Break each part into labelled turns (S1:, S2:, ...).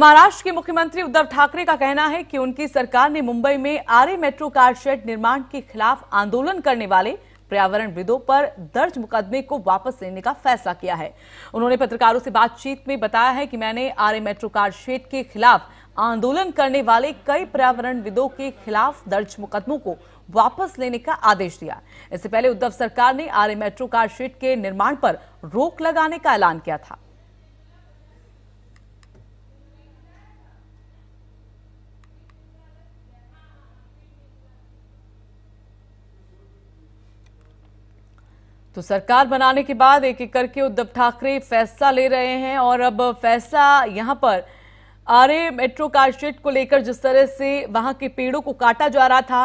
S1: महाराष्ट्र के मुख्यमंत्री उद्धव ठाकरे का कहना है कि उनकी सरकार ने मुंबई में आरे मेट्रो कार शेड निर्माण के खिलाफ आंदोलन करने वाले पर्यावरण विदों पर दर्ज मुकदमे को वापस लेने का फैसला किया है उन्होंने पत्रकारों से बातचीत में बताया है कि मैंने आरे मेट्रो कार शेड के खिलाफ आंदोलन करने वाले कई पर्यावरण विदों के खिलाफ दर्ज मुकदमों को वापस लेने का आदेश दिया इससे पहले उद्धव सरकार ने आरे मेट्रो कार शेड के निर्माण पर रोक लगाने का ऐलान किया था तो सरकार बनाने के बाद एक एक करके उद्धव ठाकरे फैसला ले रहे हैं और अब फैसला यहां पर आरे मेट्रो कारशेड को लेकर जिस तरह से वहां के पेड़ों को काटा जा रहा था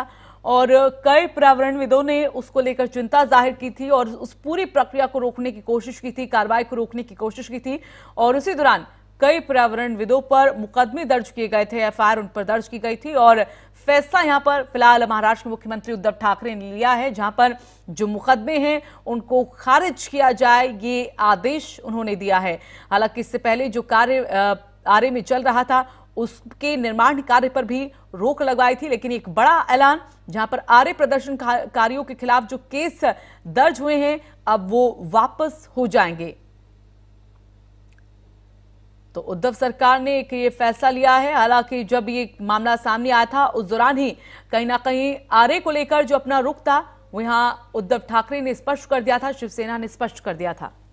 S1: और कई पर्यावरणविदों ने उसको लेकर चिंता जाहिर की थी और उस पूरी प्रक्रिया को रोकने की कोशिश की थी कार्रवाई को रोकने की कोशिश की थी और उसी दौरान कई पर्यावरणविदों पर मुकदमे दर्ज किए गए थे एफआईआर उन पर दर्ज की गई थी और फैसला यहां पर फिलहाल महाराष्ट्र के मुख्यमंत्री उद्धव ठाकरे ने लिया है जहां पर जो मुकदमे हैं उनको खारिज किया जाए ये आदेश उन्होंने दिया है हालांकि इससे पहले जो कार्य आरे में चल रहा था उसके निर्माण कार्य पर भी रोक लगवाई थी लेकिन एक बड़ा ऐलान जहां पर आरे प्रदर्शनकारियों के खिलाफ जो केस दर्ज हुए हैं अब वो वापस हो जाएंगे तो उद्धव सरकार ने एक ये फैसला लिया है हालांकि जब ये मामला सामने आया था उस दौरान ही कहीं ना कहीं आरए को लेकर जो अपना रुख था वो यहां उद्धव ठाकरे ने स्पष्ट कर दिया था शिवसेना ने स्पष्ट कर दिया था